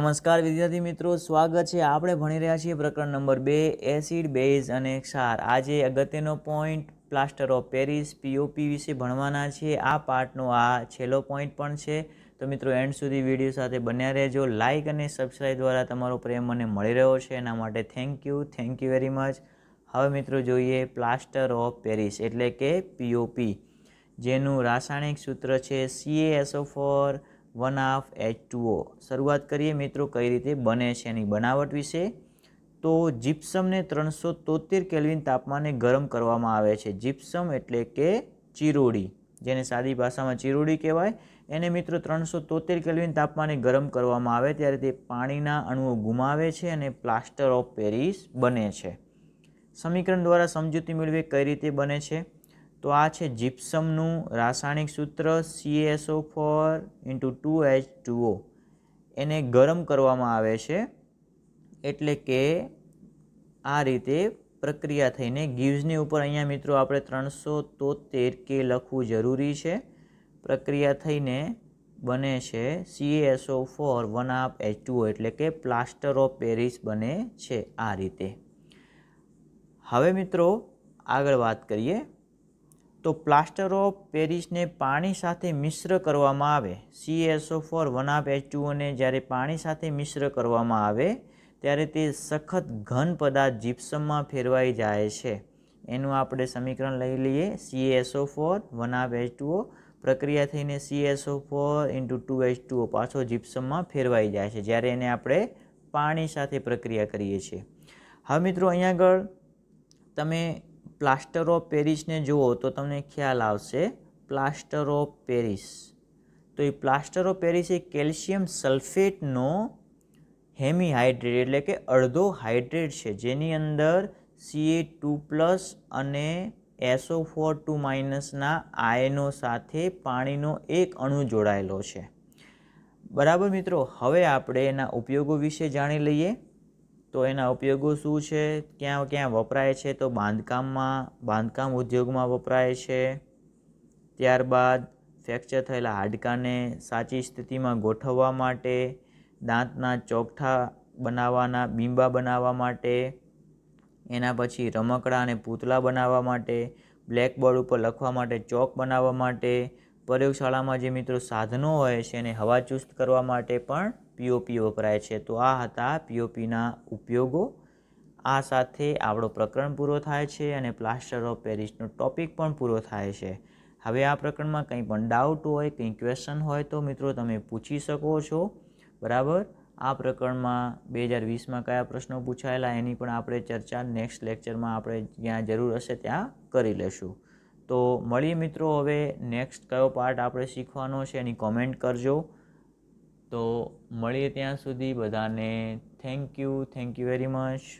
નમસ્કાર વિદ્યાર્થી મિત્રો સ્વાગત છે આપણે ભણી રહ્યા છીએ પ્રકરણ નંબર બે એસિડ બેઝ અને ક્ષાર આજે અગત્યનો point plaster of Paris POP વિશે ભણવાના છે આ પાર્ટનો આ છેલ્લો પોઈન્ટ પણ છે તો મિત્રો એન્ડ સુધી વિડીયો સાથે બન્યા રહેજો લાઇક અને સબસ્ક્રાઈબ દ્વારા તમારો પ્રેમ મને મળી રહ્યો છે એના માટે thank you thank you very much હવે મિત્રો જોઈએ પ્લાસ્ટર ઓફ પેરિસ એટલે કે પીઓપી જેનું રાસાયણિક સૂત્ર છે C A S O four one half H two O શરૂઆત કરીએ મિત્રો કઈ રીતે બને છે એની બનાવટ વિશે તો જીપ્સમને ત્રણસો તોતેર કેલ્વિન તાપમાને ગરમ કરવામાં આવે છે જીપ્સમ એટલે કે ચીરોડી જેને સાદી ભાષામાં ચીરોડી કહેવાય એને મિત્રો ત્રણસો તોતેર કેલ્વિન તાપમાને ગરમ કરવામાં આવે ત્યારે તે પાણીના અણુઓ ગુમાવે છે અને પ્લાસ્ટર ઓફ પેરિસ બને છે સમીકરણ દ્વારા સમજૂતી મેળવે કઈ રીતે બને છે તો આ છે જીપ્સમનું રાસાયણિક સૂત્ર C S O four into two H two O એને ગરમ કરવામાં આવે છે એટલે કે આ રીતે પ્રક્રિયા થઈને ગીવ્સની ઉપર અહીંયા મિત્રો આપણે ત્રણસો તોતેર કે લખવું જરૂરી છે પ્રક્રિયા થઈને બને છે C S O four one half H two O એટલે કે પ્લાસ્ટર ઓફ પેરિસ બને છે આ રીતે હવે મિત્રો આગળ વાત કરીએ તો પ્લાસ્ટર ઓફ પેરિસને પાણી સાથે મિશ્ર કરવામાં આવે C S O four one half H ટુઓને જ્યારે પાણી સાથે મિશ્ર કરવામાં આવે ત્યારે તે સખત ઘન પદાર્થ જીપ્સમમાં ફેરવાઈ જાય છે એનું આપણે સમીકરણ લઈ લઈએ C S O four one half H two O પ્રક્રિયા થઈને C S O four into two H two O પાછો જીપ્સમમાં ફેરવાઈ જાય છે જ્યારે એને આપણે પાણી સાથે પ્રક્રિયા કરીએ છીએ હવે મિત્રો અહીંયા આગળ તમે પ્લાસ્ટર ઓફ પેરિસને જુઓ તો તમને ખ્યાલ આવશે પ્લાસ્ટર ઓફ પેરિસ તો એ પ્લાસ્ટર ઓફ પેરિસ એ કેલ્શિયમ સલ્ફેટનો હેમી હાઇડ્રેટ એટલે કે અડધો હાઇડ્રેટ છે જેની અંદર સી એ ટુ પ્લસ અને એસઓ ફોર ટુ માઇનસના આયનો સાથે પાણીનો એક અણુ જોડાયેલો છે બરાબર મિત્રો હવે આપણે એના ઉપયોગો વિશે જાણી લઈએ તો એના ઉપયોગો શું છે ક્યાં ક્યાં વપરાય છે તો બાંધકામમાં બાંધકામ ઉદ્યોગમાં વપરાય છે ત્યારબાદ ફ્રેક્ચર થયેલા હાડકાને સાચી સ્થિતિમાં ગોઠવવા માટે દાંતના ચોકઠા બનાવવાના બીંબા બનાવવા માટે એના પછી રમકડા અને પૂતળા બનાવવા માટે બ્લેકબોર્ડ ઉપર લખવા માટે ચોક બનાવવા માટે પ્રયોગશાળામાં જે મિત્રો સાધનો હોય છે એને હવા ચુસ્ત કરવા માટે પણ પીઓપી વપરાય છે તો આ હતા પીઓપીના ઉપયોગો આ સાથે આપણો પ્રકરણ પૂરો થાય છે અને પ્લાસ્ટર ઓફ પેરિસનો ટોપિક પણ પૂરો થાય છે હવે આ પ્રકરણમાં કંઈ પણ ડાઉટ હોય કંઈ ક્વેશ્ચન હોય તો મિત્રો તમે પૂછી શકો છો બરાબર આ પ્રકરણમાં બે હજાર વીસમાં કયા પ્રશ્નો પૂછાયેલા એની પણ આપણે ચર્ચા નેક્સ્ટ લેક્ચરમાં આપણે જ્યાં જરૂર હશે ત્યાં કરી લઈશું તો મળીએ મિત્રો હવે નેક્સ્ટ કયો પાર્ટ આપણે શીખવાનો છે એની કોમેન્ટ કરજો તો મળીએ ત્યાં સુધી બધાને thank you thank you very much